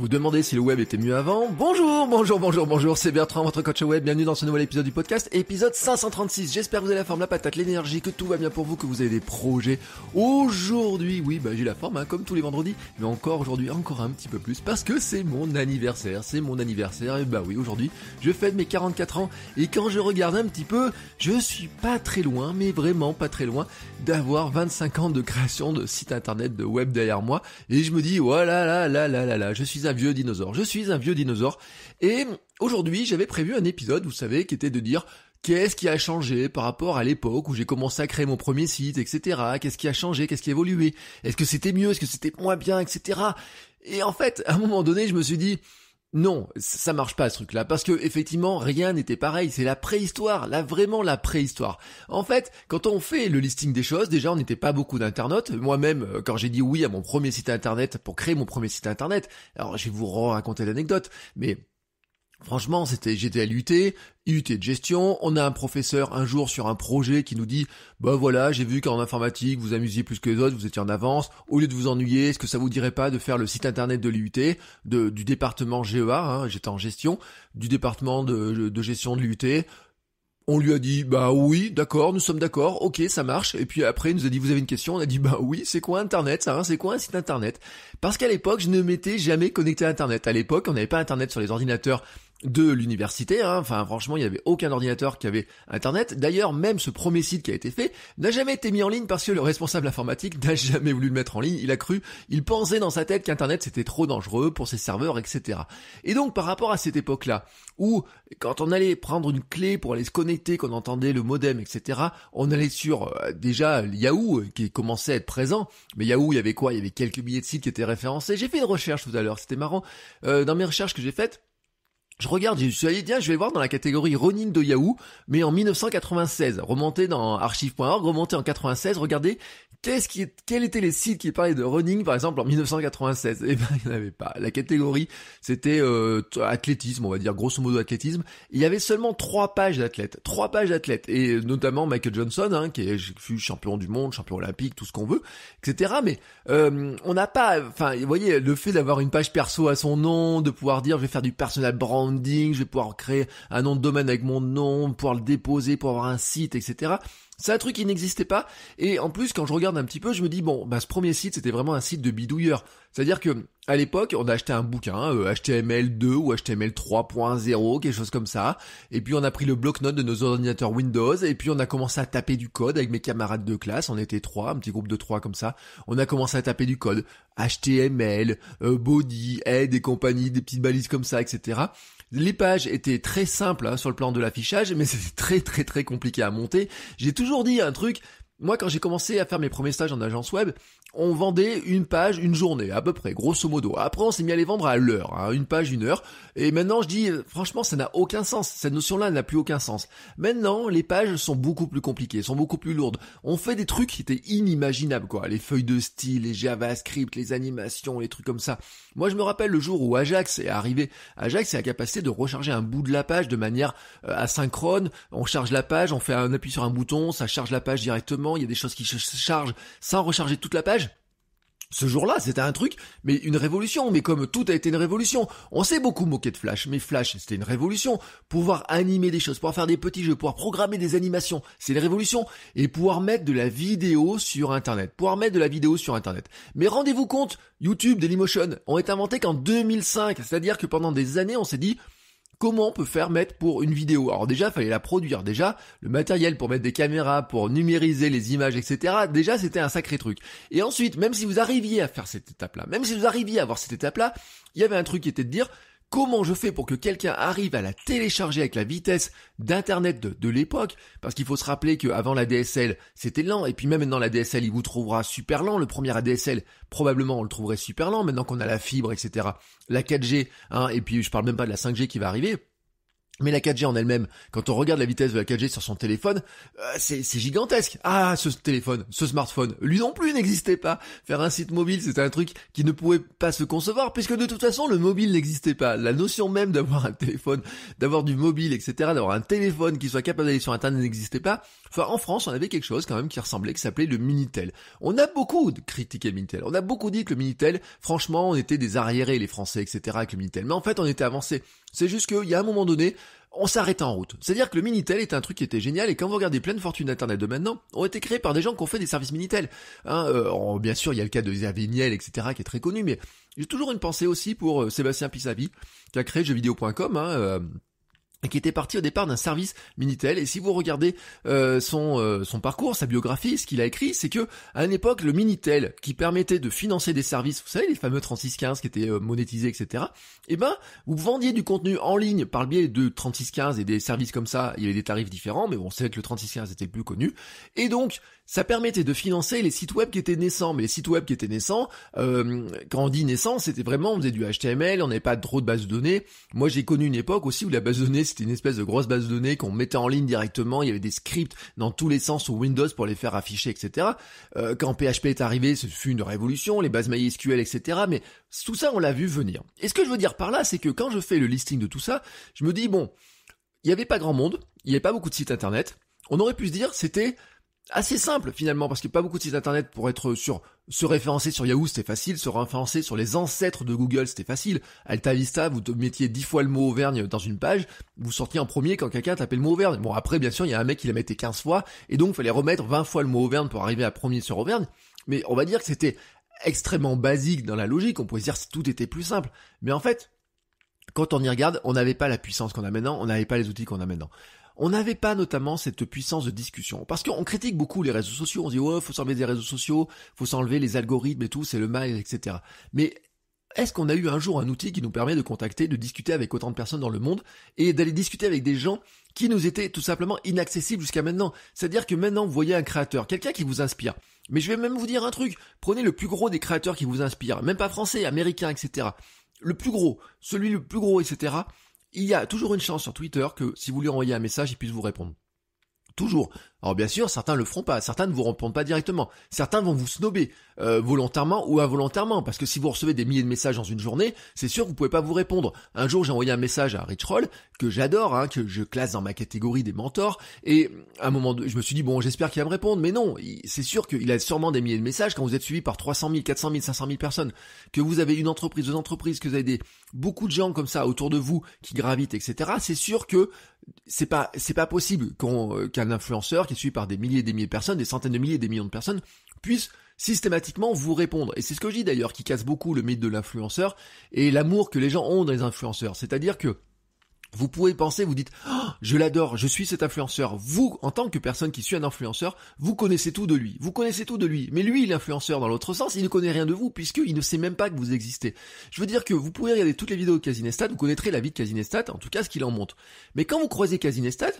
Vous demandez si le web était mieux avant Bonjour, bonjour, bonjour, bonjour, c'est Bertrand, votre coach web, bienvenue dans ce nouvel épisode du podcast, épisode 536. J'espère que vous avez la forme, la patate, l'énergie, que tout va bien pour vous, que vous avez des projets. Aujourd'hui, oui, bah j'ai la forme, hein, comme tous les vendredis, mais encore aujourd'hui, encore un petit peu plus, parce que c'est mon anniversaire, c'est mon anniversaire, et bah oui, aujourd'hui, je fête mes 44 ans, et quand je regarde un petit peu, je suis pas très loin, mais vraiment pas très loin, d'avoir 25 ans de création de site internet, de web derrière moi, et je me dis, voilà, oh là là là là là, je suis à vieux dinosaure, je suis un vieux dinosaure. Et aujourd'hui, j'avais prévu un épisode, vous savez, qui était de dire qu'est-ce qui a changé par rapport à l'époque où j'ai commencé à créer mon premier site, etc. Qu'est-ce qui a changé, qu'est-ce qui a évolué Est-ce que c'était mieux, est-ce que c'était moins bien, etc. Et en fait, à un moment donné, je me suis dit, non, ça marche pas ce truc-là, parce que effectivement rien n'était pareil, c'est la préhistoire, là vraiment la préhistoire. En fait, quand on fait le listing des choses, déjà on n'était pas beaucoup d'internautes. Moi-même, euh, quand j'ai dit oui à mon premier site internet pour créer mon premier site internet, alors je vais vous raconter l'anecdote, mais Franchement, c'était j'étais à l'UT, IUT de gestion, on a un professeur un jour sur un projet qui nous dit "Bah voilà, j'ai vu qu'en informatique, vous amusiez plus que les autres, vous étiez en avance, au lieu de vous ennuyer, est-ce que ça vous dirait pas de faire le site internet de l'UT, du département GEA, hein, j'étais en gestion du département de, gestion de l'UT on lui a dit bah oui, d'accord, nous sommes d'accord, ok, ça marche. Et puis après, il nous a dit vous avez une question, on a dit bah oui, c'est quoi Internet ça hein C'est quoi un site Internet Parce qu'à l'époque, je ne m'étais jamais connecté à Internet. À l'époque, on n'avait pas Internet sur les ordinateurs de l'université. Hein. Enfin, franchement, il n'y avait aucun ordinateur qui avait Internet. D'ailleurs, même ce premier site qui a été fait n'a jamais été mis en ligne parce que le responsable informatique n'a jamais voulu le mettre en ligne. Il a cru, il pensait dans sa tête qu'Internet c'était trop dangereux pour ses serveurs, etc. Et donc, par rapport à cette époque-là, où quand on allait prendre une clé pour aller se connecter, qu'on entendait le modem, etc., on allait sur euh, déjà Yahoo euh, qui commençait à être présent. Mais Yahoo, il y avait quoi Il y avait quelques billets de sites qui étaient référencés. J'ai fait une recherche tout à l'heure, c'était marrant. Euh, dans mes recherches que j'ai faites, je regarde, je suis je vais voir dans la catégorie Ronin de Yahoo, mais en 1996, remonté dans archive.org, remonté en 96, regardez, Qu'est-ce qui, quels étaient les sites qui parlaient de running, par exemple, en 1996 Eh ben, il n'y en avait pas. La catégorie, c'était euh, athlétisme, on va dire, grosso modo athlétisme. Il y avait seulement trois pages d'athlètes, trois pages d'athlètes, et notamment Michael Johnson, hein, qui fut champion du monde, champion olympique, tout ce qu'on veut, etc. Mais euh, on n'a pas, enfin, vous voyez, le fait d'avoir une page perso à son nom, de pouvoir dire, je vais faire du personal branding, je vais pouvoir créer un nom de domaine avec mon nom, pouvoir le déposer, pour avoir un site, etc. C'est un truc qui n'existait pas. Et en plus, quand je regarde un petit peu, je me dis, bon, bah, ce premier site, c'était vraiment un site de bidouilleur. C'est-à-dire que, à l'époque, on a acheté un bouquin, HTML2 euh, ou HTML 3.0, quelque chose comme ça. Et puis, on a pris le bloc-notes de nos ordinateurs Windows. Et puis, on a commencé à taper du code avec mes camarades de classe. On était trois, un petit groupe de trois comme ça. On a commencé à taper du code. HTML, euh, body, head et compagnie, des petites balises comme ça, etc. Les pages étaient très simples hein, sur le plan de l'affichage, mais c'était très très très compliqué à monter. J'ai toujours dit un truc, moi quand j'ai commencé à faire mes premiers stages en agence web, on vendait une page une journée à peu près, grosso modo. Après, on s'est mis à les vendre à l'heure, hein, une page une heure. Et maintenant, je dis euh, franchement, ça n'a aucun sens. Cette notion-là n'a plus aucun sens. Maintenant, les pages sont beaucoup plus compliquées, sont beaucoup plus lourdes. On fait des trucs qui étaient inimaginables, quoi. Les feuilles de style, les JavaScript, les animations, les trucs comme ça. Moi, je me rappelle le jour où Ajax est arrivé. Ajax est la capacité de recharger un bout de la page de manière euh, asynchrone. On charge la page, on fait un appui sur un bouton, ça charge la page directement. Il y a des choses qui se chargent sans recharger toute la page ce jour-là, c'était un truc, mais une révolution, mais comme tout a été une révolution. On s'est beaucoup moqué de Flash, mais Flash, c'était une révolution. Pouvoir animer des choses, pouvoir faire des petits jeux, pouvoir programmer des animations, c'est une révolution. Et pouvoir mettre de la vidéo sur Internet. Pouvoir mettre de la vidéo sur Internet. Mais rendez-vous compte, YouTube, Dailymotion ont été inventés qu'en 2005. C'est-à-dire que pendant des années, on s'est dit, comment on peut faire mettre pour une vidéo. Alors déjà, fallait la produire. Déjà, le matériel pour mettre des caméras, pour numériser les images, etc. Déjà, c'était un sacré truc. Et ensuite, même si vous arriviez à faire cette étape-là, même si vous arriviez à avoir cette étape-là, il y avait un truc qui était de dire, comment je fais pour que quelqu'un arrive à la télécharger avec la vitesse d'internet de, l'époque parce qu'il faut se rappeler qu'avant la DSL c'était lent et puis même maintenant la DSL il vous trouvera super lent le premier ADSL probablement on le trouverait super lent maintenant qu'on a la fibre etc la 4G hein, et puis je parle même pas de la 5G qui va arriver mais la 4G en elle-même, quand on regarde la vitesse de la 4G sur son téléphone, euh, c'est gigantesque. Ah, ce téléphone, ce smartphone, lui non plus n'existait pas. Faire un site mobile, c'était un truc qui ne pouvait pas se concevoir, puisque de toute façon, le mobile n'existait pas. La notion même d'avoir un téléphone, d'avoir du mobile, etc., d'avoir un téléphone qui soit capable d'aller sur Internet n'existait pas. Enfin, en France, on avait quelque chose quand même qui ressemblait, qui s'appelait le Minitel. On a beaucoup critiqué le Minitel. On a beaucoup dit que le Minitel, franchement, on était des arriérés, les Français, etc., avec le Minitel. Mais en fait, on était avancés. C'est juste qu'il y a un moment donné, on s'arrête en route. C'est-à-dire que le Minitel est un truc qui était génial et quand vous regardez plein de fortunes d'Internet de maintenant, ont été créés par des gens qui ont fait des services Minitel. Hein, euh, bien sûr, il y a le cas de Xavier etc., qui est très connu, mais j'ai toujours une pensée aussi pour euh, Sébastien Pissavi, qui a créé jeuxvideo.com, hein, euh, qui était parti au départ d'un service Minitel. Et si vous regardez euh, son, euh, son parcours, sa biographie, ce qu'il a écrit, c'est que à une époque, le Minitel, qui permettait de financer des services, vous savez, les fameux 3615 qui étaient euh, monétisés, etc., eh ben, vous vendiez du contenu en ligne par le biais de 3615 et des services comme ça. Il y avait des tarifs différents, mais bon, c'est vrai que le 3615 était le plus connu. Et donc, ça permettait de financer les sites web qui étaient naissants. Mais les sites web qui étaient naissants, euh, quand on dit naissant, c'était vraiment, on faisait du HTML, on n'avait pas trop de bases de données. Moi, j'ai connu une époque aussi où la base de données, c'était une espèce de grosse base de données qu'on mettait en ligne directement. Il y avait des scripts dans tous les sens sous Windows pour les faire afficher, etc. Euh, quand PHP est arrivé, ce fut une révolution, les bases MySQL, etc. Mais tout ça, on l'a vu venir. Et ce que je veux dire par là, c'est que quand je fais le listing de tout ça, je me dis, bon, il n'y avait pas grand monde, il n'y avait pas beaucoup de sites internet. On aurait pu se dire, c'était assez simple finalement parce qu'il n'y a pas beaucoup de sites internet pour être sur se référencer sur Yahoo c'était facile, se référencer sur les ancêtres de Google c'était facile. Alta Vista, vous mettiez dix fois le mot Auvergne dans une page, vous sortiez en premier quand quelqu'un tapait le mot Auvergne. Bon après bien sûr il y a un mec qui la mettait 15 fois et donc il fallait remettre 20 fois le mot Auvergne pour arriver à premier sur Auvergne. Mais on va dire que c'était extrêmement basique dans la logique, on pourrait dire si tout était plus simple. Mais en fait, quand on y regarde, on n'avait pas la puissance qu'on a maintenant, on n'avait pas les outils qu'on a maintenant on n'avait pas notamment cette puissance de discussion. Parce qu'on critique beaucoup les réseaux sociaux, on dit ouais, oh, faut s'enlever des réseaux sociaux, faut s'enlever les algorithmes et tout, c'est le mal, etc. Mais est-ce qu'on a eu un jour un outil qui nous permet de contacter, de discuter avec autant de personnes dans le monde et d'aller discuter avec des gens qui nous étaient tout simplement inaccessibles jusqu'à maintenant C'est-à-dire que maintenant, vous voyez un créateur, quelqu'un qui vous inspire. Mais je vais même vous dire un truc, prenez le plus gros des créateurs qui vous inspirent, même pas français, américain, etc. Le plus gros, celui le plus gros, etc il y a toujours une chance sur Twitter que si vous lui envoyez un message, il puisse vous répondre. Toujours. Alors bien sûr, certains le feront pas, certains ne vous répondent pas directement, certains vont vous snober euh, volontairement ou involontairement, parce que si vous recevez des milliers de messages dans une journée, c'est sûr que vous pouvez pas vous répondre. Un jour, j'ai envoyé un message à Rich Roll que j'adore, hein, que je classe dans ma catégorie des mentors, et à un moment, de, je me suis dit bon, j'espère qu'il va me répondre, mais non, c'est sûr qu'il a sûrement des milliers de messages quand vous êtes suivi par 300 000, 400 000, 500 000 personnes, que vous avez une entreprise, deux entreprises, que vous avez beaucoup de gens comme ça autour de vous qui gravitent, etc. C'est sûr que c'est pas c'est pas possible euh, qu'un influenceur qui est par des milliers et des milliers de personnes, des centaines de milliers et des millions de personnes, puissent systématiquement vous répondre. Et c'est ce que je dis d'ailleurs, qui casse beaucoup le mythe de l'influenceur et l'amour que les gens ont dans les influenceurs. C'est-à-dire que vous pouvez penser, vous dites, oh, je l'adore, je suis cet influenceur. Vous, en tant que personne qui suit un influenceur, vous connaissez tout de lui. Vous connaissez tout de lui. Mais lui, l'influenceur, dans l'autre sens, il ne connaît rien de vous puisqu'il ne sait même pas que vous existez. Je veux dire que vous pouvez regarder toutes les vidéos de Casinestat, vous connaîtrez la vie de Casinestat, en tout cas ce qu'il en montre. Mais quand vous croisez Casinestat,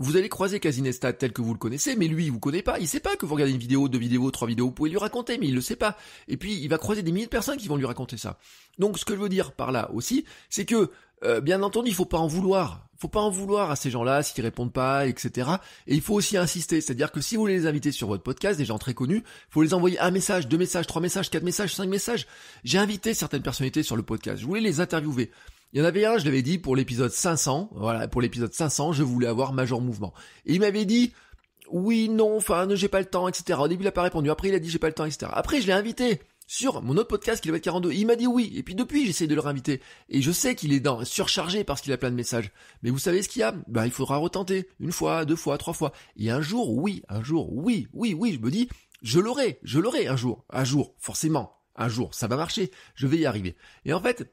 vous allez croiser Casinestat tel que vous le connaissez, mais lui, il vous connaît pas. Il sait pas que vous regardez une vidéo, deux vidéos, trois vidéos. Vous pouvez lui raconter, mais il le sait pas. Et puis, il va croiser des milliers de personnes qui vont lui raconter ça. Donc, ce que je veux dire par là aussi, c'est que, euh, bien entendu, il faut pas en vouloir. Il faut pas en vouloir à ces gens-là s'ils répondent pas, etc. Et il faut aussi insister. C'est-à-dire que si vous voulez les inviter sur votre podcast, des gens très connus, il faut les envoyer un message, deux messages, trois messages, quatre messages, cinq messages. J'ai invité certaines personnalités sur le podcast. Je voulais les interviewer. Il y en avait un, je l'avais dit, pour l'épisode 500. Voilà, pour l'épisode 500, je voulais avoir Major Mouvement. Et il m'avait dit, oui, non, enfin, ne j'ai pas le temps, etc. Au début, il a pas répondu. Après, il a dit, j'ai pas le temps, etc. Après, je l'ai invité sur mon autre podcast, qui être 42. Il m'a dit oui. Et puis, depuis, j'essaie de le réinviter. Et je sais qu'il est dans, surchargé parce qu'il a plein de messages. Mais vous savez ce qu'il y a? Ben, il faudra retenter. Une fois, deux fois, trois fois. Et un jour, oui, un jour, oui, oui, oui, je me dis, je l'aurai, je l'aurai un jour. Un jour, forcément. Un jour, ça va marcher. Je vais y arriver. Et en fait,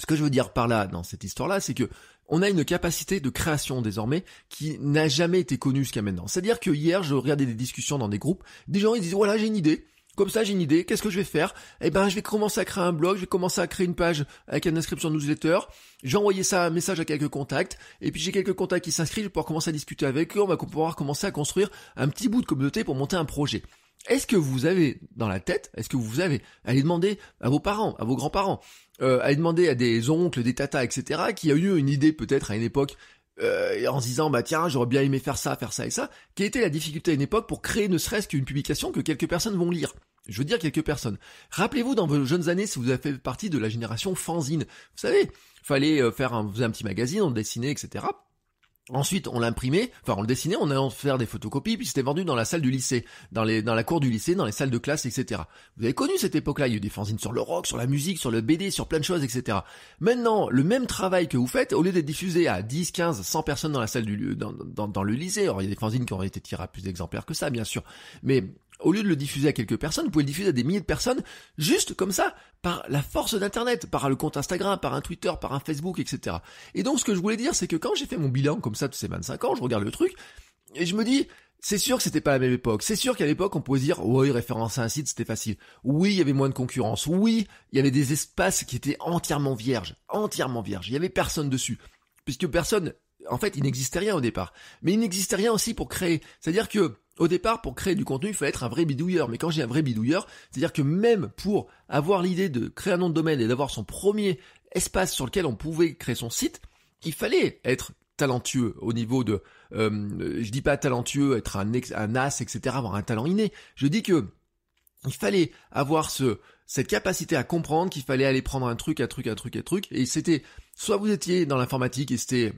ce que je veux dire par là, dans cette histoire-là, c'est que on a une capacité de création désormais qui n'a jamais été connue jusqu'à maintenant. C'est-à-dire que hier, je regardais des discussions dans des groupes, des gens ils disent voilà j'ai une idée, comme ça j'ai une idée, qu'est-ce que je vais faire Eh ben je vais commencer à créer un blog, je vais commencer à créer une page avec une inscription de newsletter, j'ai envoyé ça un message à quelques contacts, et puis j'ai quelques contacts qui s'inscrivent, je vais pouvoir commencer à discuter avec eux, on va pouvoir commencer à construire un petit bout de communauté pour monter un projet. Est-ce que vous avez dans la tête, est-ce que vous avez, allez demander à vos parents, à vos grands-parents, euh, allez demander à des oncles, des tatas, etc., qui a eu une idée peut-être à une époque euh, en se disant bah tiens j'aurais bien aimé faire ça, faire ça et ça, quelle était la difficulté à une époque pour créer ne serait-ce qu'une publication que quelques personnes vont lire je veux dire quelques personnes. Rappelez-vous dans vos jeunes années si vous avez fait partie de la génération fanzine. Vous savez, fallait euh, faire un, un petit magazine, on dessinait, etc. Ensuite, on l'imprimait, enfin on le dessinait, on allait en faire des photocopies, puis c'était vendu dans la salle du lycée, dans, les, dans la cour du lycée, dans les salles de classe, etc. Vous avez connu cette époque-là, il y a eu des fanzines sur le rock, sur la musique, sur le BD, sur plein de choses, etc. Maintenant, le même travail que vous faites, au lieu d'être diffusé à 10, 15, 100 personnes dans la salle du dans, dans, dans le lycée, alors il y a des fanzines qui auraient été tirées à plus d'exemplaires que ça, bien sûr, mais au lieu de le diffuser à quelques personnes, vous pouvez le diffuser à des milliers de personnes, juste comme ça, par la force d'Internet, par le compte Instagram, par un Twitter, par un Facebook, etc. Et donc ce que je voulais dire, c'est que quand j'ai fait mon bilan comme ça de ces 25 ans, je regarde le truc, et je me dis, c'est sûr que c'était pas la même époque. C'est sûr qu'à l'époque, on pouvait dire, oui, référencer un site, c'était facile. Oui, il y avait moins de concurrence. Oui, il y avait des espaces qui étaient entièrement vierges. Entièrement vierges. Il y avait personne dessus. Puisque personne en fait, il n'existait rien au départ. Mais il n'existait rien aussi pour créer. C'est-à-dire que, au départ, pour créer du contenu, il fallait être un vrai bidouilleur. Mais quand j'ai un vrai bidouilleur, c'est-à-dire que même pour avoir l'idée de créer un nom de domaine et d'avoir son premier espace sur lequel on pouvait créer son site, il fallait être talentueux au niveau de, euh, je dis pas talentueux, être un, as, etc., avoir un talent inné. Je dis que il fallait avoir ce, cette capacité à comprendre qu'il fallait aller prendre un truc, un truc, un truc, un truc. Et c'était, soit vous étiez dans l'informatique et c'était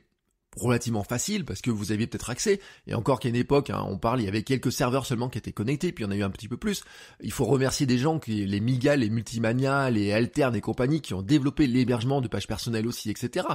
relativement facile parce que vous aviez peut-être accès et encore qu'à une époque hein, on parle il y avait quelques serveurs seulement qui étaient connectés puis on a eu un petit peu plus il faut remercier des gens qui les Miga les Multimania les alternes et compagnie qui ont développé l'hébergement de pages personnelles aussi etc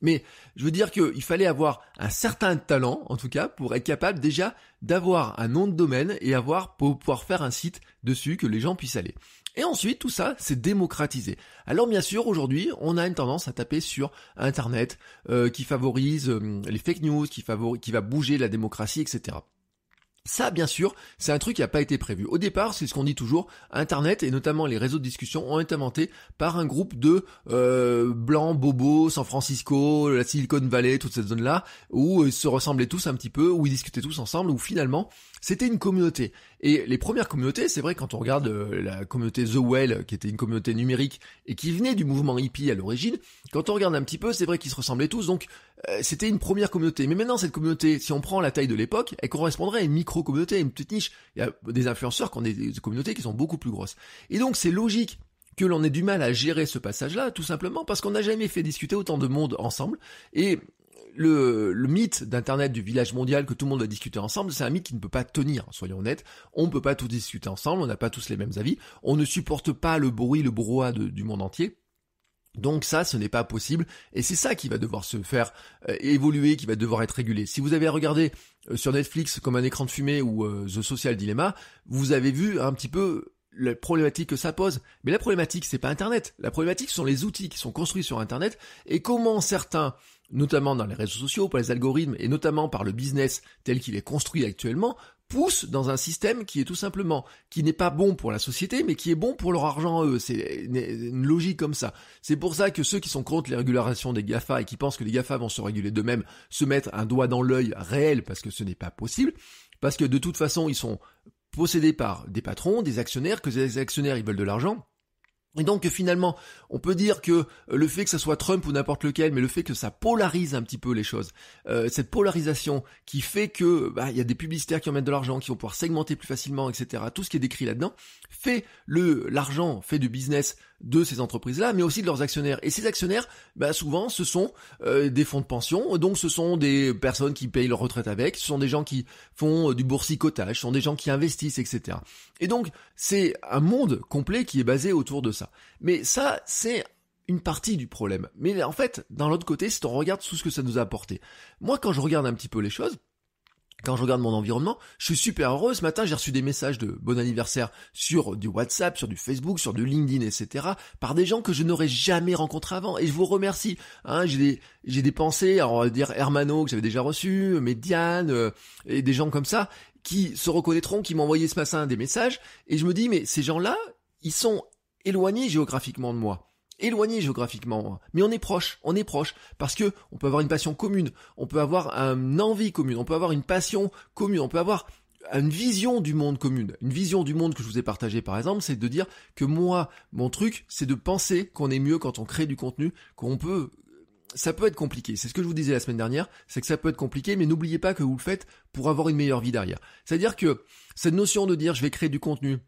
mais je veux dire qu'il fallait avoir un certain talent en tout cas pour être capable déjà d'avoir un nom de domaine et avoir pour pouvoir faire un site dessus que les gens puissent aller et ensuite, tout ça, c'est démocratisé. Alors bien sûr, aujourd'hui, on a une tendance à taper sur Internet euh, qui favorise euh, les fake news, qui, qui va bouger la démocratie, etc. Ça, bien sûr, c'est un truc qui n'a pas été prévu. Au départ, c'est ce qu'on dit toujours, Internet et notamment les réseaux de discussion ont été inventés par un groupe de euh, blancs, bobos, San Francisco, la Silicon Valley, toute cette zone-là, où euh, ils se ressemblaient tous un petit peu, où ils discutaient tous ensemble, où finalement, c'était une communauté. Et les premières communautés, c'est vrai, quand on regarde euh, la communauté The Well, qui était une communauté numérique et qui venait du mouvement hippie à l'origine, quand on regarde un petit peu, c'est vrai qu'ils se ressemblaient tous, donc euh, c'était une première communauté. Mais maintenant, cette communauté, si on prend la taille de l'époque, elle correspondrait à une micro-communauté, à une petite niche. Il y a des influenceurs qui ont des, communautés qui sont beaucoup plus grosses. Et donc, c'est logique que l'on ait du mal à gérer ce passage-là, tout simplement parce qu'on n'a jamais fait discuter autant de monde ensemble. Et le, mythe d'Internet du village mondial que tout le monde va discuter ensemble, c'est un mythe qui ne peut pas tenir, soyons honnêtes. On ne peut pas tout discuter ensemble, on n'a pas tous les mêmes avis, on ne supporte pas le bruit, le brouhaha du monde entier. Donc ça, ce n'est pas possible, et c'est ça qui va devoir se faire euh, évoluer, qui va devoir être régulé. Si vous avez regardé euh, sur Netflix comme un écran de fumée ou euh, The Social Dilemma, vous avez vu un petit peu la problématique que ça pose. Mais la problématique, c'est pas Internet. La problématique, ce sont les outils qui sont construits sur Internet et comment certains, notamment dans les réseaux sociaux, par les algorithmes et notamment par le business tel qu'il est construit actuellement, poussent dans un système qui est tout simplement, qui n'est pas bon pour la société, mais qui est bon pour leur argent eux. C'est une, logique comme ça. C'est pour ça que ceux qui sont contre les régularisations des GAFA et qui pensent que les GAFA vont se réguler d'eux-mêmes, se mettent un doigt dans l'œil réel parce que ce n'est pas possible, parce que de toute façon, ils sont possédés par des patrons, des actionnaires, que ces actionnaires, ils veulent de l'argent et donc finalement, on peut dire que euh, le fait que ça soit Trump ou n'importe lequel, mais le fait que ça polarise un petit peu les choses, euh, cette polarisation qui fait que bah, il y a des publicitaires qui ont mettent de l'argent, qui vont pouvoir segmenter plus facilement, etc. Tout ce qui est décrit là-dedans fait le l'argent, fait du business de ces entreprises-là, mais aussi de leurs actionnaires. Et ces actionnaires, bah, souvent, ce sont euh, des fonds de pension, donc ce sont des personnes qui payent leur retraite avec, ce sont des gens qui font euh, du boursicotage, ce sont des gens qui investissent, etc. Et donc, c'est un monde complet qui est basé autour de ça. Mais ça, c'est une partie du problème. Mais en fait, dans l'autre côté, si on regarde tout ce que ça nous a apporté. Moi, quand je regarde un petit peu les choses, quand je regarde mon environnement, je suis super heureux. Ce matin, j'ai reçu des messages de bon anniversaire sur du WhatsApp, sur du Facebook, sur du LinkedIn, etc. par des gens que je n'aurais jamais rencontrés avant. Et je vous remercie. Hein, j'ai des, j'ai pensées, alors on va dire Hermano que j'avais déjà reçu, mais Diane, euh, et des gens comme ça qui se reconnaîtront, qui m'ont envoyé ce matin des messages. Et je me dis, mais ces gens-là, ils sont éloignés géographiquement de moi éloigné géographiquement, hein. mais on est proche, on est proche, parce que on peut avoir une passion commune, on peut avoir une envie commune, on peut avoir une passion commune, on peut avoir une vision du monde commune. Une vision du monde que je vous ai partagée par exemple, c'est de dire que moi, mon truc, c'est de penser qu'on est mieux quand on crée du contenu, qu'on peut... Ça peut être compliqué, c'est ce que je vous disais la semaine dernière, c'est que ça peut être compliqué, mais n'oubliez pas que vous le faites pour avoir une meilleure vie derrière. C'est-à-dire que cette notion de dire je vais créer du contenu,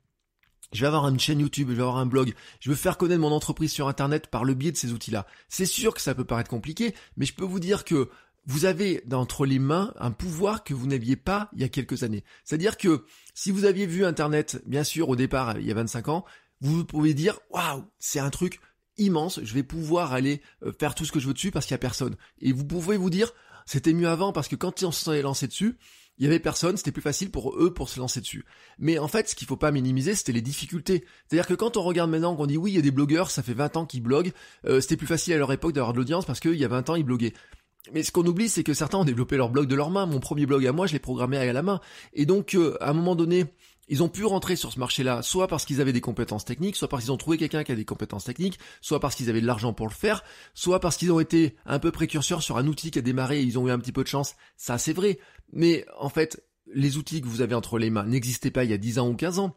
je vais avoir une chaîne YouTube, je vais avoir un blog, je veux faire connaître mon entreprise sur Internet par le biais de ces outils-là. C'est sûr que ça peut paraître compliqué, mais je peux vous dire que vous avez d'entre les mains un pouvoir que vous n'aviez pas il y a quelques années. C'est-à-dire que si vous aviez vu Internet, bien sûr, au départ, il y a 25 ans, vous pouvez dire, waouh, c'est un truc immense, je vais pouvoir aller euh, faire tout ce que je veux dessus parce qu'il n'y a personne. Et vous pouvez vous dire, c'était mieux avant parce que quand on s'est lancé dessus, il y avait personne, c'était plus facile pour eux pour se lancer dessus. Mais en fait, ce qu'il faut pas minimiser, c'était les difficultés. C'est-à-dire que quand on regarde maintenant qu'on dit oui, il y a des blogueurs, ça fait 20 ans qu'ils bloguent, euh, c'était plus facile à leur époque d'avoir de l'audience parce qu'il y a 20 ans, ils bloguaient. Mais ce qu'on oublie, c'est que certains ont développé leur blog de leur main. Mon premier blog à moi, je l'ai programmé à la main. Et donc, euh, à un moment donné, ils ont pu rentrer sur ce marché-là, soit parce qu'ils avaient des compétences techniques, soit parce qu'ils ont trouvé quelqu'un qui a des compétences techniques, soit parce qu'ils avaient de l'argent pour le faire, soit parce qu'ils ont été un peu précurseurs sur un outil qui a démarré et ils ont eu un petit peu de chance. Ça, c'est vrai. Mais en fait, les outils que vous avez entre les mains n'existaient pas il y a 10 ans ou 15 ans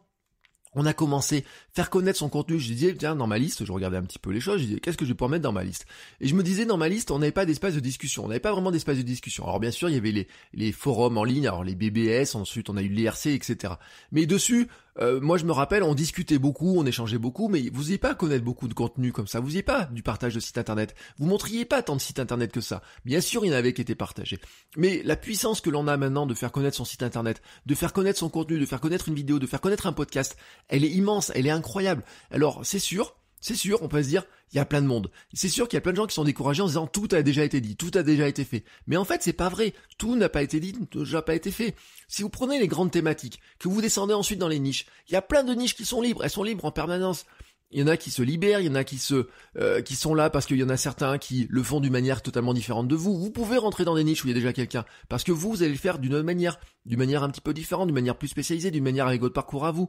on a commencé à faire connaître son contenu. Je disais, tiens, dans ma liste, je regardais un petit peu les choses, je disais, qu'est-ce que je vais pouvoir mettre dans ma liste Et je me disais, dans ma liste, on n'avait pas d'espace de discussion, on n'avait pas vraiment d'espace de discussion. Alors bien sûr, il y avait les, forums en ligne, alors les BBS, ensuite on a eu l'IRC, etc. Mais dessus, euh, moi, je me rappelle, on discutait beaucoup, on échangeait beaucoup, mais vous n'ayez pas à connaître beaucoup de contenu comme ça. Vous n'ayez pas du partage de sites internet. Vous montriez pas tant de sites internet que ça. Bien sûr, il y en avait qui étaient partagés. Mais la puissance que l'on a maintenant de faire connaître son site internet, de faire connaître son contenu, de faire connaître une vidéo, de faire connaître un podcast, elle est immense, elle est incroyable. Alors, c'est sûr, c'est sûr, on peut se dire, il y a plein de monde. C'est sûr qu'il y a plein de gens qui sont découragés en disant tout a déjà été dit, tout a déjà été fait. Mais en fait, c'est pas vrai. Tout n'a pas été dit, tout n'a pas été fait. Si vous prenez les grandes thématiques, que vous descendez ensuite dans les niches, il y a plein de niches qui sont libres. Elles sont libres en permanence. Il y en a qui se libèrent, il y en a qui se, euh, qui sont là parce qu'il y en a certains qui le font d'une manière totalement différente de vous. Vous pouvez rentrer dans des niches où il y a déjà quelqu'un parce que vous, vous allez le faire d'une autre manière, d'une manière un petit peu différente, d'une manière plus spécialisée, d'une manière avec votre parcours à vous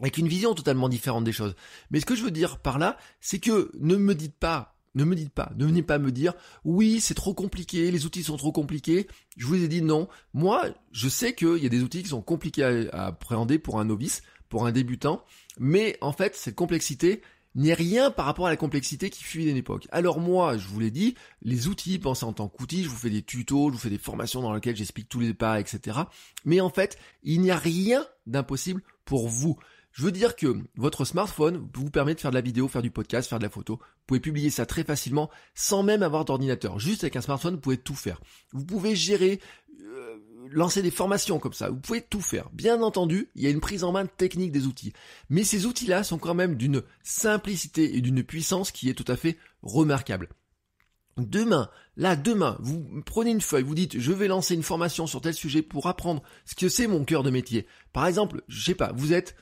avec une vision totalement différente des choses. Mais ce que je veux dire par là, c'est que ne me dites pas, ne me dites pas, ne venez pas me dire, oui, c'est trop compliqué, les outils sont trop compliqués. Je vous ai dit non. Moi, je sais qu'il y a des outils qui sont compliqués à, appréhender pour un novice, pour un débutant. Mais en fait, cette complexité n'est rien par rapport à la complexité qui fuit d'une époque. Alors moi, je vous l'ai dit, les outils, pensez en tant qu'outils, je vous fais des tutos, je vous fais des formations dans lesquelles j'explique tous les pas, etc. Mais en fait, il n'y a rien d'impossible pour vous. Je veux dire que votre smartphone vous permet de faire de la vidéo, faire du podcast, faire de la photo. Vous pouvez publier ça très facilement sans même avoir d'ordinateur. Juste avec un smartphone, vous pouvez tout faire. Vous pouvez gérer, euh, lancer des formations comme ça. Vous pouvez tout faire. Bien entendu, il y a une prise en main technique des outils. Mais ces outils-là sont quand même d'une simplicité et d'une puissance qui est tout à fait remarquable. Demain, là, demain, vous prenez une feuille, vous dites, je vais lancer une formation sur tel sujet pour apprendre ce que c'est mon cœur de métier. Par exemple, je sais pas, vous êtes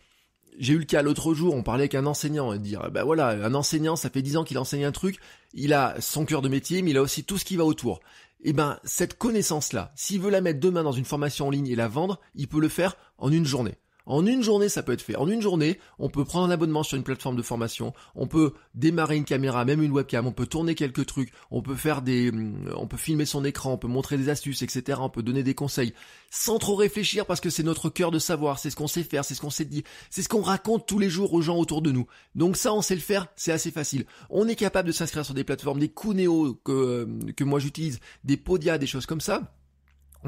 j'ai eu le cas l'autre jour, on parlait avec un enseignant et dire, ben voilà, un enseignant, ça fait 10 ans qu'il enseigne un truc, il a son cœur de métier, mais il a aussi tout ce qui va autour. Et eh ben, cette connaissance-là, s'il veut la mettre demain dans une formation en ligne et la vendre, il peut le faire en une journée. En une journée, ça peut être fait. En une journée, on peut prendre un abonnement sur une plateforme de formation, on peut démarrer une caméra, même une webcam, on peut tourner quelques trucs, on peut faire des, mm, on peut filmer son écran, on peut montrer des astuces, etc. On peut donner des conseils sans trop réfléchir parce que c'est notre cœur de savoir, c'est ce qu'on sait faire, c'est ce qu'on sait dire, c'est ce qu'on raconte tous les jours aux gens autour de nous. Donc ça, on sait le faire, c'est assez facile. On est capable de s'inscrire sur des plateformes, des Kuneo que, euh, que moi j'utilise, des Podia, des choses comme ça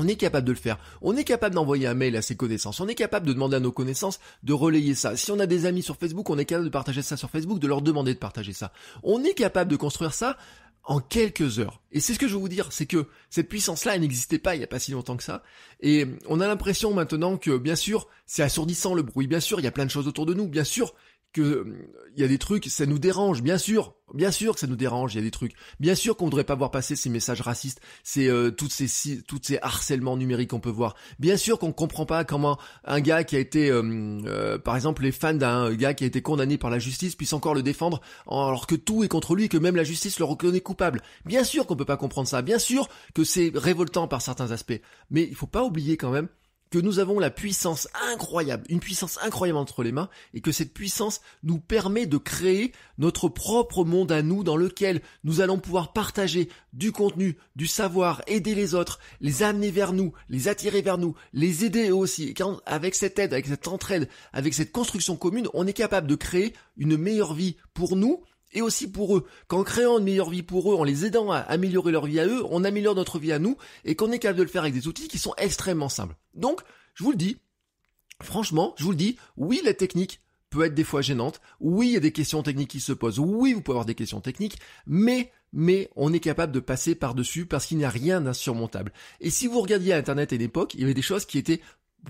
on est capable de le faire. On est capable d'envoyer un mail à ses connaissances. On est capable de demander à nos connaissances de relayer ça. Si on a des amis sur Facebook, on est capable de partager ça sur Facebook, de leur demander de partager ça. On est capable de construire ça en quelques heures. Et c'est ce que je veux vous dire, c'est que cette puissance-là, elle n'existait pas il n'y a pas si longtemps que ça. Et on a l'impression maintenant que, bien sûr, c'est assourdissant le bruit. Bien sûr, il y a plein de choses autour de nous. Bien sûr, que euh, il y a des trucs, ça nous dérange, bien sûr, bien sûr que ça nous dérange, il y a des trucs, bien sûr qu'on ne devrait pas voir passer ces messages racistes, c'est euh, toutes ces toutes ces harcèlements numériques qu'on peut voir, bien sûr qu'on ne comprend pas comment un gars qui a été, euh, par exemple, les fans d'un gars qui a été condamné par la justice puisse encore le défendre alors que tout est contre lui et que même la justice le reconnaît coupable, bien sûr qu'on peut pas comprendre ça, bien sûr que c'est révoltant par certains aspects, mais il faut pas oublier quand même que nous avons la puissance incroyable, une puissance incroyable entre les mains, et que cette puissance nous permet de créer notre propre monde à nous dans lequel nous allons pouvoir partager du contenu, du savoir, aider les autres, les amener vers nous, les attirer vers nous, les aider aussi. Et quand, avec cette aide, avec cette entraide, avec cette construction commune, on est capable de créer une meilleure vie pour nous, et aussi pour eux, qu'en créant une meilleure vie pour eux, en les aidant à améliorer leur vie à eux, on améliore notre vie à nous et qu'on est capable de le faire avec des outils qui sont extrêmement simples. Donc, je vous le dis, franchement, je vous le dis, oui, la technique peut être des fois gênante, oui, il y a des questions techniques qui se posent, oui, vous pouvez avoir des questions techniques, mais mais on est capable de passer par-dessus parce qu'il n'y a rien d'insurmontable. Et si vous regardiez Internet à époque, il y avait des choses qui étaient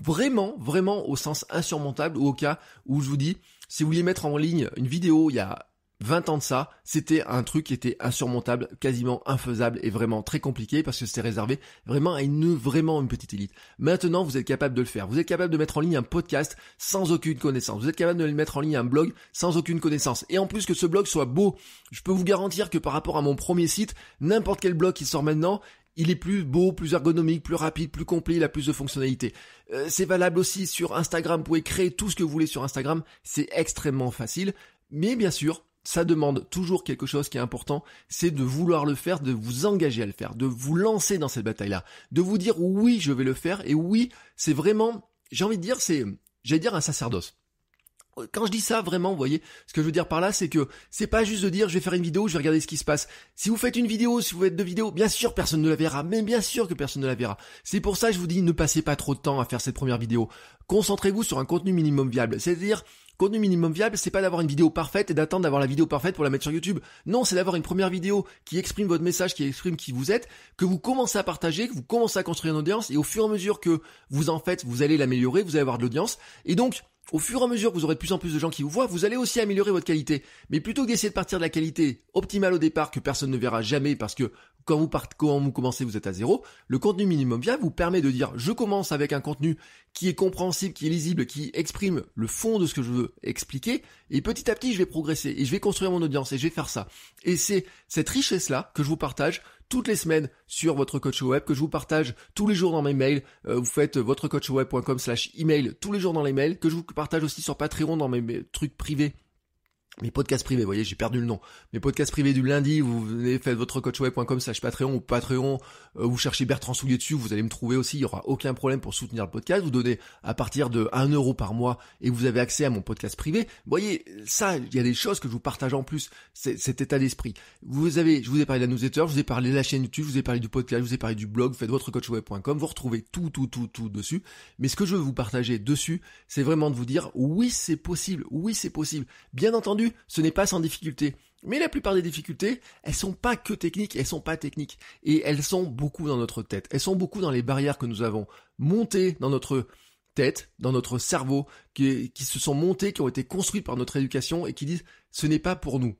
vraiment, vraiment au sens insurmontable ou au cas où je vous dis, si vous voulez mettre en ligne une vidéo il y a 20 ans de ça, c'était un truc qui était insurmontable, quasiment infaisable et vraiment très compliqué parce que c'était réservé vraiment à une vraiment une petite élite. Maintenant, vous êtes capable de le faire. Vous êtes capable de mettre en ligne un podcast sans aucune connaissance. Vous êtes capable de mettre en ligne un blog sans aucune connaissance. Et en plus que ce blog soit beau, je peux vous garantir que par rapport à mon premier site, n'importe quel blog qui sort maintenant, il est plus beau, plus ergonomique, plus rapide, plus complet, il a plus de fonctionnalités. Euh, c'est valable aussi sur Instagram, vous pouvez créer tout ce que vous voulez sur Instagram, c'est extrêmement facile. Mais bien sûr, ça demande toujours quelque chose qui est important, c'est de vouloir le faire, de vous engager à le faire, de vous lancer dans cette bataille-là, de vous dire oui, je vais le faire, et oui, c'est vraiment, j'ai envie de dire, c'est, j'allais dire un sacerdoce quand je dis ça vraiment, vous voyez, ce que je veux dire par là, c'est que c'est pas juste de dire je vais faire une vidéo, je vais regarder ce qui se passe. Si vous faites une vidéo, si vous faites deux vidéos, bien sûr personne ne la verra, mais bien sûr que personne ne la verra. C'est pour ça que je vous dis ne passez pas trop de temps à faire cette première vidéo. Concentrez-vous sur un contenu minimum viable, c'est-à-dire Contenu minimum viable, c'est pas d'avoir une vidéo parfaite et d'attendre d'avoir la vidéo parfaite pour la mettre sur YouTube. Non, c'est d'avoir une première vidéo qui exprime votre message, qui exprime qui vous êtes, que vous commencez à partager, que vous commencez à construire une audience et au fur et à mesure que vous en faites, vous allez l'améliorer, vous allez avoir de l'audience. Et donc, au fur et à mesure que vous aurez de plus en plus de gens qui vous voient, vous allez aussi améliorer votre qualité. Mais plutôt que d'essayer de partir de la qualité optimale au départ que personne ne verra jamais parce que quand vous partez, quand vous commencez, vous êtes à zéro. Le contenu minimum bien vous permet de dire je commence avec un contenu qui est compréhensible, qui est lisible, qui exprime le fond de ce que je veux expliquer, et petit à petit je vais progresser et je vais construire mon audience et je vais faire ça. Et c'est cette richesse là que je vous partage toutes les semaines sur votre coach web que je vous partage tous les jours dans mes mails. Euh, vous faites votre web.com slash email tous les jours dans les mails que je vous partage aussi sur Patreon dans mes trucs privés mes podcasts privés, vous voyez, j'ai perdu le nom. Mes podcasts privés du lundi, vous venez, faites votre coachway.com slash Patreon ou Patreon, euh, vous cherchez Bertrand Soulier dessus, vous allez me trouver aussi, il n'y aura aucun problème pour soutenir le podcast. Vous donnez à partir de 1 euro par mois et vous avez accès à mon podcast privé. Vous voyez, ça, il y a des choses que je vous partage en plus, cet état d'esprit. Vous avez, je vous ai parlé de la newsletter, je vous ai parlé de la chaîne YouTube, je vous ai parlé du podcast, je vous ai parlé du blog, faites votre coachway.com, vous retrouvez tout, tout, tout, tout dessus. Mais ce que je veux vous partager dessus, c'est vraiment de vous dire, oui, c'est possible, oui, c'est possible. Bien entendu, ce n'est pas sans difficulté. Mais la plupart des difficultés, elles ne sont pas que techniques, elles sont pas techniques. Et elles sont beaucoup dans notre tête. Elles sont beaucoup dans les barrières que nous avons montées dans notre tête, dans notre cerveau, qui se sont montées, qui ont été construites par notre éducation et qui disent ce n'est pas pour nous.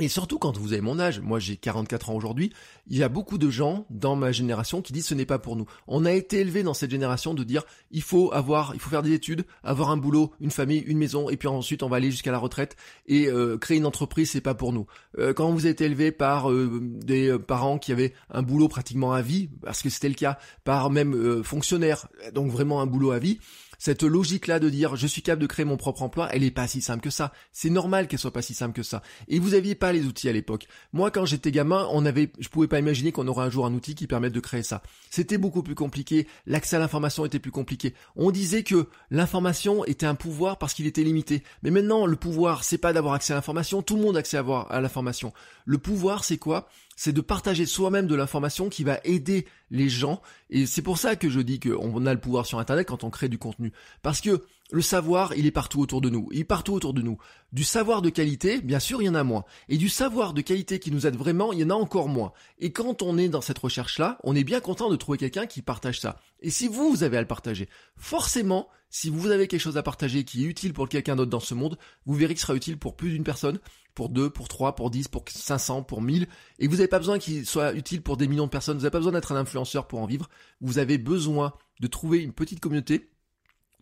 Et surtout quand vous avez mon âge, moi j'ai 44 ans aujourd'hui, il y a beaucoup de gens dans ma génération qui disent ce n'est pas pour nous. On a été élevé dans cette génération de dire il faut avoir, il faut faire des études, avoir un boulot, une famille, une maison, et puis ensuite on va aller jusqu'à la retraite et euh, créer une entreprise, c'est pas pour nous. Euh, quand vous êtes été élevé par euh, des parents qui avaient un boulot pratiquement à vie, parce que c'était le cas, par même fonctionnaire, donc vraiment un boulot à vie, cette logique-là de dire je suis capable de créer mon propre emploi, elle n'est pas si simple que ça. C'est normal qu'elle soit pas si simple que ça. Et vous aviez pas les outils à l'époque. Moi, quand j'étais gamin, on avait, je pouvais pas imaginer qu'on aurait un jour un outil qui permette de créer ça. C'était beaucoup plus compliqué. L'accès à l'information était plus compliqué. On disait que l'information était un pouvoir parce qu'il était limité. Mais maintenant, le pouvoir, c'est pas d'avoir accès à l'information. Tout le monde a accès à, à l'information. Le pouvoir, c'est quoi? c'est de partager soi-même de l'information qui va aider les gens. Et c'est pour ça que je dis qu'on a le pouvoir sur Internet quand on crée du contenu. Parce que le savoir, il est partout autour de nous. Il est partout autour de nous. Du savoir de qualité, bien sûr, il y en a moins. Et du savoir de qualité qui nous aide vraiment, il y en a encore moins. Et quand on est dans cette recherche-là, on est bien content de trouver quelqu'un qui partage ça. Et si vous, vous avez à le partager, forcément, si vous avez quelque chose à partager qui est utile pour quelqu'un d'autre dans ce monde, vous verrez que sera utile pour plus d'une personne, pour deux, pour trois, pour dix, pour cinq cents, pour mille. Et vous n'avez pas besoin qu'il soit utile pour des millions de personnes. Vous n'avez pas besoin d'être un influenceur pour en vivre. Vous avez besoin de trouver une petite communauté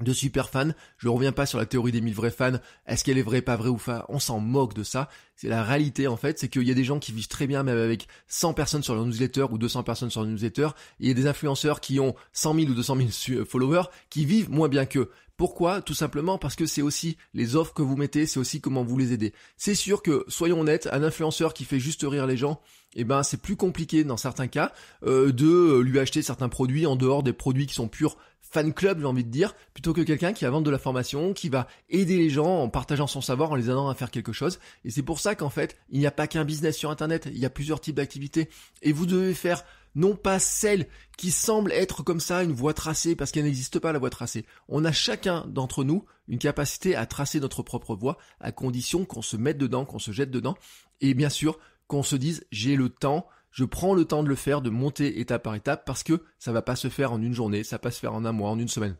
de super fans. Je reviens pas sur la théorie des mille vrais fans. Est-ce qu'elle est vraie, pas vraie ou pas On s'en moque de ça. C'est la réalité en fait, c'est qu'il y a des gens qui vivent très bien même avec 100 personnes sur leur newsletter ou 200 personnes sur leur newsletter. il y a des influenceurs qui ont 100 000 ou 200 000 euh, followers qui vivent moins bien qu'eux. Pourquoi Tout simplement parce que c'est aussi les offres que vous mettez, c'est aussi comment vous les aidez. C'est sûr que, soyons honnêtes, un influenceur qui fait juste rire les gens, eh ben c'est plus compliqué dans certains cas euh, de lui acheter certains produits en dehors des produits qui sont purs fan club, j'ai envie de dire, plutôt que quelqu'un qui va vendre de la formation, qui va aider les gens en partageant son savoir, en les aidant à faire quelque chose. Et c'est pour ça qu'en fait, il n'y a pas qu'un business sur Internet, il y a plusieurs types d'activités. Et vous devez faire non pas celle qui semble être comme ça une voie tracée, parce qu'elle n'existe pas la voie tracée. On a chacun d'entre nous une capacité à tracer notre propre voie, à condition qu'on se mette dedans, qu'on se jette dedans, et bien sûr qu'on se dise j'ai le temps, je prends le temps de le faire, de monter étape par étape, parce que ça va pas se faire en une journée, ça va pas se faire en un mois, en une semaine.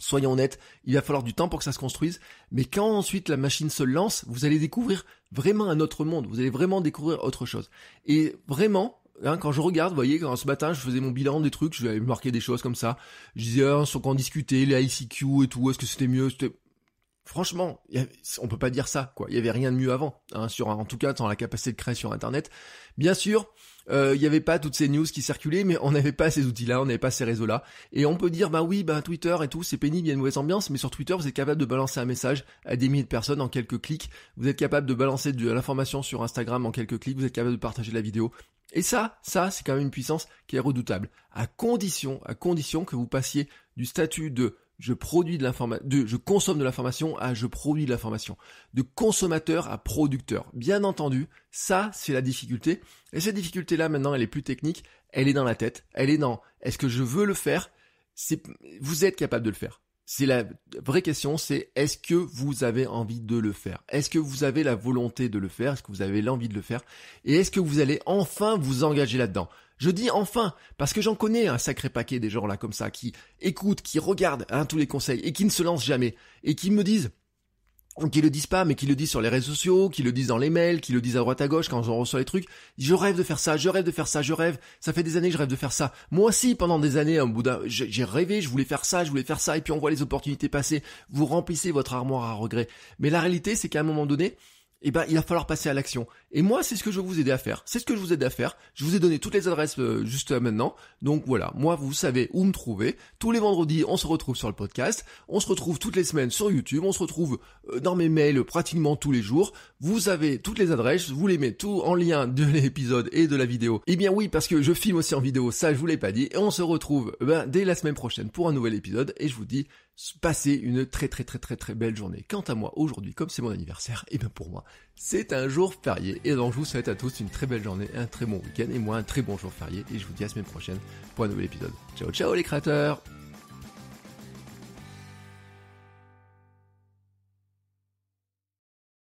Soyons honnêtes, il va falloir du temps pour que ça se construise, mais quand ensuite la machine se lance, vous allez découvrir vraiment un autre monde, vous allez vraiment découvrir autre chose. Et vraiment, hein, quand je regarde, vous voyez, quand ce matin je faisais mon bilan des trucs, je vais marquer des choses comme ça. Je disais, ah, sur quoi discutait, les ICQ et tout, est-ce que c'était mieux franchement, on peut pas dire ça, quoi. Il y avait rien de mieux avant, hein, sur en tout cas dans la capacité de créer sur Internet. Bien sûr, euh, il n'y avait pas toutes ces news qui circulaient, mais on n'avait pas ces outils-là, on n'avait pas ces réseaux-là. Et on peut dire, bah oui, bah Twitter et tout, c'est pénible, il y a une mauvaise ambiance, mais sur Twitter, vous êtes capable de balancer un message à des milliers de personnes en quelques clics. Vous êtes capable de balancer de l'information sur Instagram en quelques clics. Vous êtes capable de partager la vidéo. Et ça, ça, c'est quand même une puissance qui est redoutable. À condition, à condition que vous passiez du statut de je produis de je consomme de l'information à je produis de l'information, de consommateur à producteur. Bien entendu, ça c'est la difficulté. Et cette difficulté-là maintenant, elle est plus technique, elle est dans la tête, elle est dans est-ce que je veux le faire C'est vous êtes capable de le faire. C'est la vraie question, c'est est-ce que vous avez envie de le faire Est-ce que vous avez la volonté de le faire Est-ce que vous avez l'envie de le faire Et est-ce que vous allez enfin vous engager là-dedans je dis enfin, parce que j'en connais un sacré paquet des gens là comme ça, qui écoutent, qui regardent hein, tous les conseils, et qui ne se lancent jamais, et qui me disent, qui le disent pas, mais qui le disent sur les réseaux sociaux, qui le disent dans les mails, qui le disent à droite à gauche quand j'en reçois les trucs. Je rêve de faire ça, je rêve de faire ça, je rêve. Ça fait des années que je rêve de faire ça. Moi aussi, pendant des années, un bout j'ai rêvé, je voulais faire ça, je voulais faire ça, et puis on voit les opportunités passer. Vous remplissez votre armoire à regrets. Mais la réalité, c'est qu'à un moment donné, eh ben, il va falloir passer à l'action. Et moi, c'est ce que je vous aider à faire. C'est ce que je vous aide à faire. Je vous ai donné toutes les adresses euh, juste euh, maintenant. Donc voilà, moi, vous savez où me trouver. Tous les vendredis, on se retrouve sur le podcast. On se retrouve toutes les semaines sur YouTube. On se retrouve euh, dans mes mails pratiquement tous les jours. Vous avez toutes les adresses. Vous les mets tout en lien de l'épisode et de la vidéo. Eh bien oui, parce que je filme aussi en vidéo. Ça, je vous l'ai pas dit. Et on se retrouve eh ben, dès la semaine prochaine pour un nouvel épisode. Et je vous dis, passez une très très très très très belle journée. Quant à moi, aujourd'hui, comme c'est mon anniversaire, eh bien pour moi, c'est un jour férié. Et donc je vous souhaite à tous une très belle journée, un très bon week-end et moi un très bon jour férié. Et je vous dis à semaine prochaine pour un nouvel épisode. Ciao ciao les créateurs